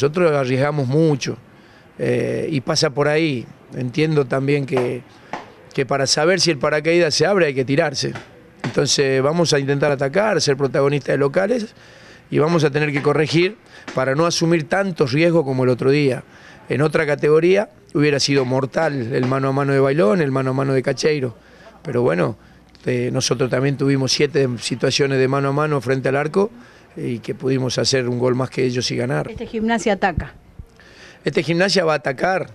Nosotros arriesgamos mucho eh, y pasa por ahí. Entiendo también que, que, para saber si el paracaídas se abre hay que tirarse. Entonces vamos a intentar atacar, ser protagonistas de locales y vamos a tener que corregir para no asumir tantos riesgos como el otro día. En otra categoría hubiera sido mortal el mano a mano de Bailón, el mano a mano de Cacheiro. Pero bueno, eh, nosotros también tuvimos siete situaciones de mano a mano frente al arco y que pudimos hacer un gol más que ellos y ganar. Este gimnasia ataca. Este gimnasia va a atacar.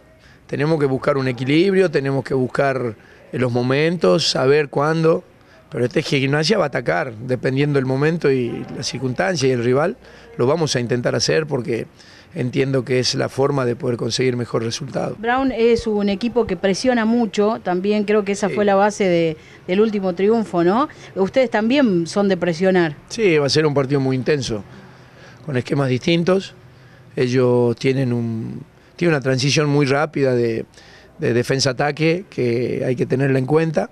Tenemos que buscar un equilibrio, tenemos que buscar los momentos, saber cuándo. Pero este gimnasia va a atacar, dependiendo del momento y la circunstancia y el rival, lo vamos a intentar hacer porque entiendo que es la forma de poder conseguir mejor resultado. Brown es un equipo que presiona mucho, también creo que esa fue la base del último triunfo, ¿no? Ustedes también son de presionar. Sí, va a ser un partido muy intenso, con esquemas distintos. Ellos tienen, un, tienen una transición muy rápida de, de defensa-ataque que hay que tenerla en cuenta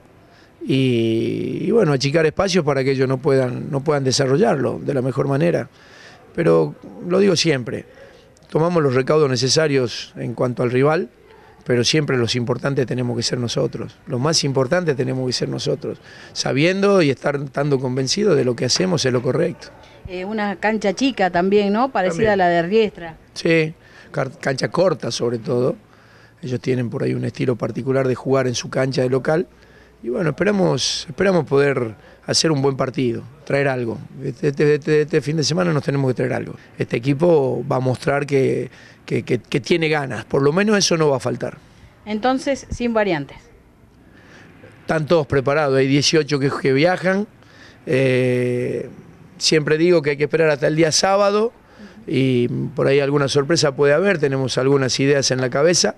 y, bueno, achicar espacios para que ellos no puedan, no puedan desarrollarlo de la mejor manera. Pero lo digo siempre, tomamos los recaudos necesarios en cuanto al rival, pero siempre los importantes tenemos que ser nosotros, los más importantes tenemos que ser nosotros, sabiendo y estar estando convencidos de lo que hacemos es lo correcto. Eh, una cancha chica también, ¿no? Parecida a la de Riestra. Sí, cancha corta sobre todo. Ellos tienen por ahí un estilo particular de jugar en su cancha de local y bueno, esperamos, esperamos poder hacer un buen partido, traer algo. Este, este, este, este, fin de semana nos tenemos que traer algo. Este equipo va a mostrar que, tiene ganas, por lo menos eso no va a faltar. Entonces, sin variantes. Están todos preparados, hay 18 que, viajan. Eh, siempre digo que hay que esperar hasta el día sábado y por ahí alguna sorpresa puede haber, tenemos algunas ideas en la cabeza.